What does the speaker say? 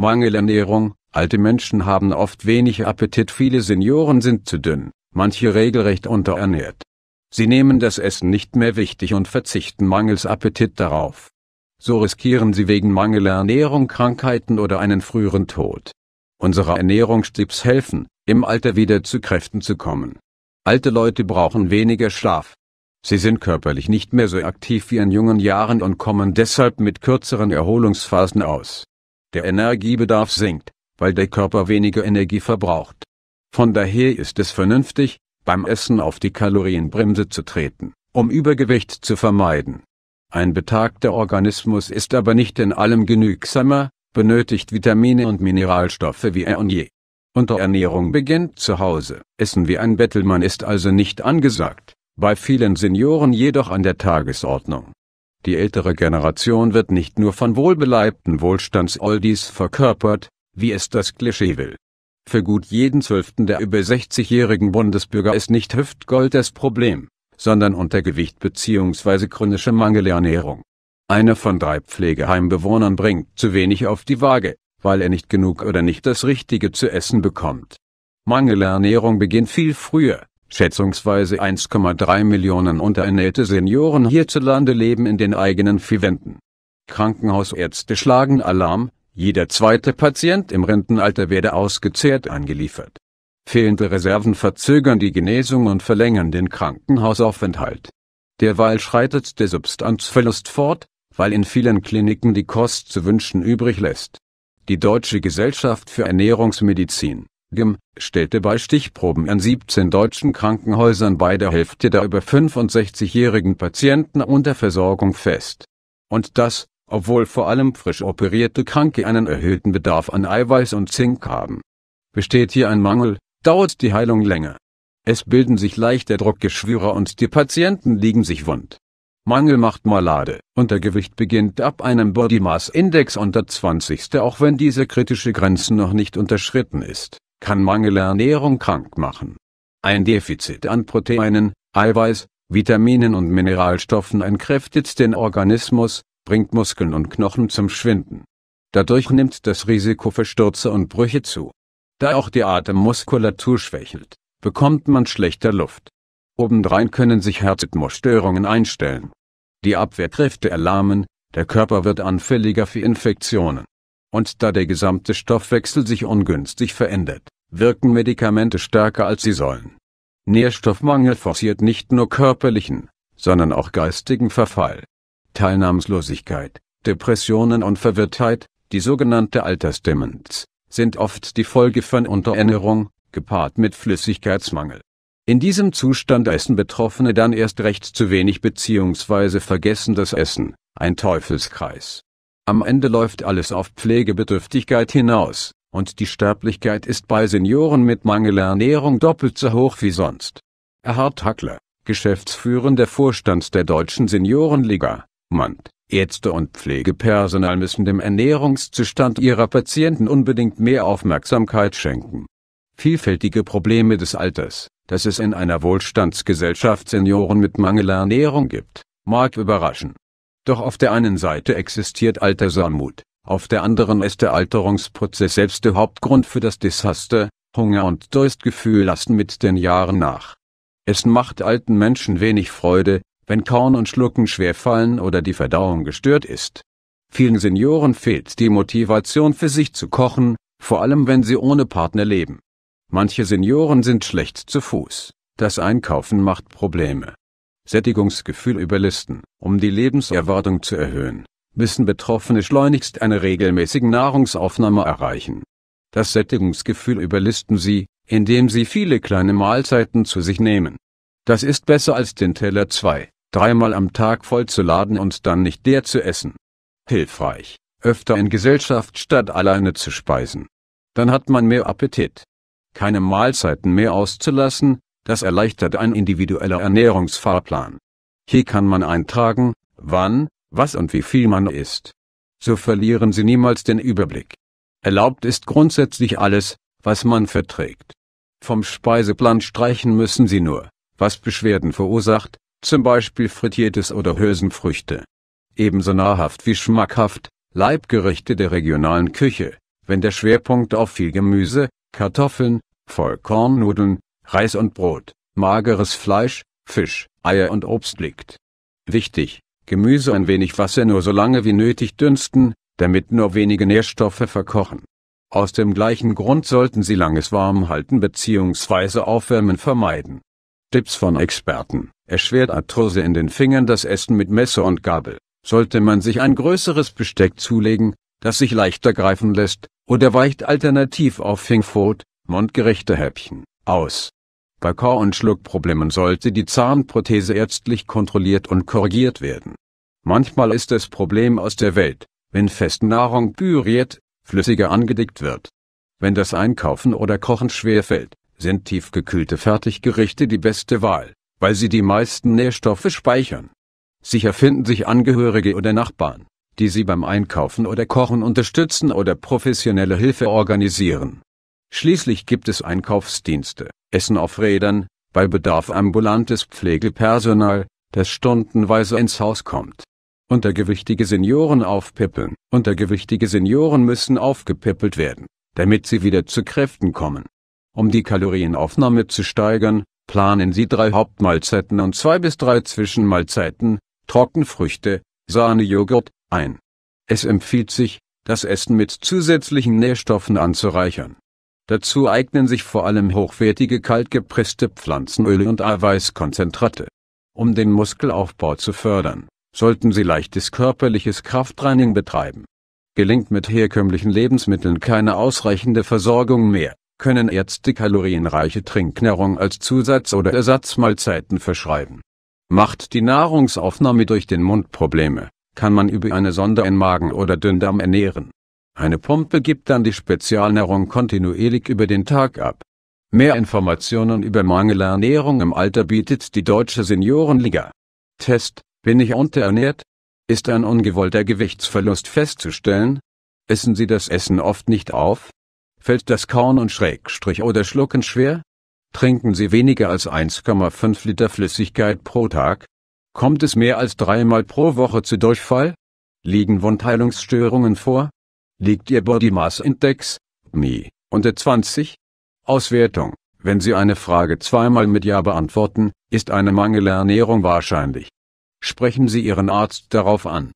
Mangelernährung, alte Menschen haben oft wenig Appetit, viele Senioren sind zu dünn, manche regelrecht unterernährt. Sie nehmen das Essen nicht mehr wichtig und verzichten mangels Appetit darauf. So riskieren sie wegen Mangelernährung Krankheiten oder einen früheren Tod. Unsere Ernährungstipps helfen, im Alter wieder zu Kräften zu kommen. Alte Leute brauchen weniger Schlaf. Sie sind körperlich nicht mehr so aktiv wie in jungen Jahren und kommen deshalb mit kürzeren Erholungsphasen aus. Der Energiebedarf sinkt, weil der Körper weniger Energie verbraucht. Von daher ist es vernünftig, beim Essen auf die Kalorienbremse zu treten, um Übergewicht zu vermeiden. Ein betagter Organismus ist aber nicht in allem genügsamer, benötigt Vitamine und Mineralstoffe wie er und je. Unterernährung beginnt zu Hause. Essen wie ein Bettelmann ist also nicht angesagt, bei vielen Senioren jedoch an der Tagesordnung. Die ältere Generation wird nicht nur von wohlbeleibten Wohlstandsoldies verkörpert, wie es das Klischee will. Für gut jeden Zwölften der über 60-jährigen Bundesbürger ist nicht Hüftgold das Problem, sondern Untergewicht bzw. chronische Mangelernährung. Einer von drei Pflegeheimbewohnern bringt zu wenig auf die Waage, weil er nicht genug oder nicht das Richtige zu essen bekommt. Mangelernährung beginnt viel früher, Schätzungsweise 1,3 Millionen unterernährte Senioren hierzulande leben in den eigenen vier Wänden. Krankenhausärzte schlagen Alarm, jeder zweite Patient im Rentenalter werde ausgezehrt angeliefert. Fehlende Reserven verzögern die Genesung und verlängern den Krankenhausaufenthalt. Derweil schreitet der Substanzverlust fort, weil in vielen Kliniken die Kost zu wünschen übrig lässt. Die Deutsche Gesellschaft für Ernährungsmedizin Gem, stellte bei Stichproben an 17 deutschen Krankenhäusern bei der Hälfte der über 65-jährigen Patienten unter Versorgung fest. Und das, obwohl vor allem frisch operierte Kranke einen erhöhten Bedarf an Eiweiß und Zink haben. Besteht hier ein Mangel, dauert die Heilung länger. Es bilden sich leichter Druckgeschwüre und die Patienten liegen sich wund. Mangel macht Malade. Untergewicht beginnt ab einem Body Mass Index unter 20. Auch wenn diese kritische Grenze noch nicht unterschritten ist kann Mangelernährung krank machen. Ein Defizit an Proteinen, Eiweiß, Vitaminen und Mineralstoffen entkräftet den Organismus, bringt Muskeln und Knochen zum Schwinden. Dadurch nimmt das Risiko für Stürze und Brüche zu. Da auch die Atemmuskulatur schwächelt, bekommt man schlechter Luft. Obendrein können sich Herzrhythmusstörungen einstellen. Die Abwehrkräfte erlahmen, der Körper wird anfälliger für Infektionen und da der gesamte Stoffwechsel sich ungünstig verändert, wirken Medikamente stärker als sie sollen. Nährstoffmangel forciert nicht nur körperlichen, sondern auch geistigen Verfall. Teilnahmslosigkeit, Depressionen und Verwirrtheit, die sogenannte Altersdemenz, sind oft die Folge von Unterernährung, gepaart mit Flüssigkeitsmangel. In diesem Zustand essen Betroffene dann erst recht zu wenig bzw. vergessen das Essen, ein Teufelskreis. Am Ende läuft alles auf Pflegebedürftigkeit hinaus, und die Sterblichkeit ist bei Senioren mit Mangelernährung doppelt so hoch wie sonst. Erhard Hackler, geschäftsführender Vorstand der Deutschen Seniorenliga, meint, Ärzte und Pflegepersonal müssen dem Ernährungszustand ihrer Patienten unbedingt mehr Aufmerksamkeit schenken. Vielfältige Probleme des Alters, dass es in einer Wohlstandsgesellschaft Senioren mit Mangelernährung gibt, mag überraschen. Doch auf der einen Seite existiert Altersarmut, auf der anderen ist der Alterungsprozess selbst der Hauptgrund für das Desaster, Hunger und Durstgefühl lassen mit den Jahren nach. Es macht alten Menschen wenig Freude, wenn Kauen und Schlucken schwerfallen oder die Verdauung gestört ist. Vielen Senioren fehlt die Motivation für sich zu kochen, vor allem wenn sie ohne Partner leben. Manche Senioren sind schlecht zu Fuß, das Einkaufen macht Probleme. Sättigungsgefühl überlisten. Um die Lebenserwartung zu erhöhen, müssen Betroffene schleunigst eine regelmäßige Nahrungsaufnahme erreichen. Das Sättigungsgefühl überlisten sie, indem sie viele kleine Mahlzeiten zu sich nehmen. Das ist besser als den Teller zwei, dreimal am Tag vollzuladen und dann nicht der zu essen. Hilfreich, öfter in Gesellschaft statt alleine zu speisen. Dann hat man mehr Appetit. Keine Mahlzeiten mehr auszulassen, das erleichtert ein individueller Ernährungsfahrplan. Hier kann man eintragen, wann, was und wie viel man isst. So verlieren Sie niemals den Überblick. Erlaubt ist grundsätzlich alles, was man verträgt. Vom Speiseplan streichen müssen Sie nur, was Beschwerden verursacht, zum Beispiel frittiertes oder Hülsenfrüchte. Ebenso nahrhaft wie schmackhaft, Leibgerichte der regionalen Küche, wenn der Schwerpunkt auf viel Gemüse, Kartoffeln, Vollkornnudeln, Reis und Brot, mageres Fleisch, Fisch, Eier und Obst liegt. Wichtig, Gemüse ein wenig Wasser nur so lange wie nötig dünsten, damit nur wenige Nährstoffe verkochen. Aus dem gleichen Grund sollten Sie langes Warm halten bzw. Aufwärmen vermeiden. Tipps von Experten. Erschwert Arthrose in den Fingern das Essen mit Messer und Gabel. Sollte man sich ein größeres Besteck zulegen, das sich leichter greifen lässt, oder weicht alternativ auf Fingerfood, mundgerechte Häppchen aus. Bei Kor- und Schluckproblemen sollte die Zahnprothese ärztlich kontrolliert und korrigiert werden. Manchmal ist das Problem aus der Welt, wenn feste Nahrung püriert, flüssiger angedickt wird. Wenn das Einkaufen oder Kochen schwerfällt, sind tiefgekühlte Fertiggerichte die beste Wahl, weil sie die meisten Nährstoffe speichern. Sicher finden sich Angehörige oder Nachbarn, die sie beim Einkaufen oder Kochen unterstützen oder professionelle Hilfe organisieren. Schließlich gibt es Einkaufsdienste, Essen auf Rädern, bei Bedarf ambulantes Pflegepersonal, das stundenweise ins Haus kommt. Untergewichtige Senioren aufpippeln. Untergewichtige Senioren müssen aufgepippelt werden, damit sie wieder zu Kräften kommen. Um die Kalorienaufnahme zu steigern, planen sie drei Hauptmahlzeiten und zwei bis drei Zwischenmahlzeiten, Trockenfrüchte, Sahne, Joghurt, ein. Es empfiehlt sich, das Essen mit zusätzlichen Nährstoffen anzureichern. Dazu eignen sich vor allem hochwertige kaltgepresste Pflanzenöle und Eiweißkonzentrate. Um den Muskelaufbau zu fördern, sollten Sie leichtes körperliches Krafttraining betreiben. Gelingt mit herkömmlichen Lebensmitteln keine ausreichende Versorgung mehr, können Ärzte kalorienreiche Trinknahrung als Zusatz- oder Ersatzmahlzeiten verschreiben. Macht die Nahrungsaufnahme durch den Mund Probleme, kann man über eine Sonde in Magen oder Dünndarm ernähren eine Pumpe gibt dann die Spezialnährung kontinuierlich über den Tag ab. Mehr Informationen über Mangelernährung im Alter bietet die Deutsche Seniorenliga. Test, bin ich unterernährt? Ist ein ungewollter Gewichtsverlust festzustellen? Essen Sie das Essen oft nicht auf? Fällt das Korn und Schrägstrich oder Schlucken schwer? Trinken Sie weniger als 1,5 Liter Flüssigkeit pro Tag? Kommt es mehr als dreimal pro Woche zu Durchfall? Liegen Wundheilungsstörungen vor? liegt Ihr Body Mass Index, BMI, unter 20? Auswertung. Wenn Sie eine Frage zweimal mit Ja beantworten, ist eine Mangelernährung wahrscheinlich. Sprechen Sie Ihren Arzt darauf an.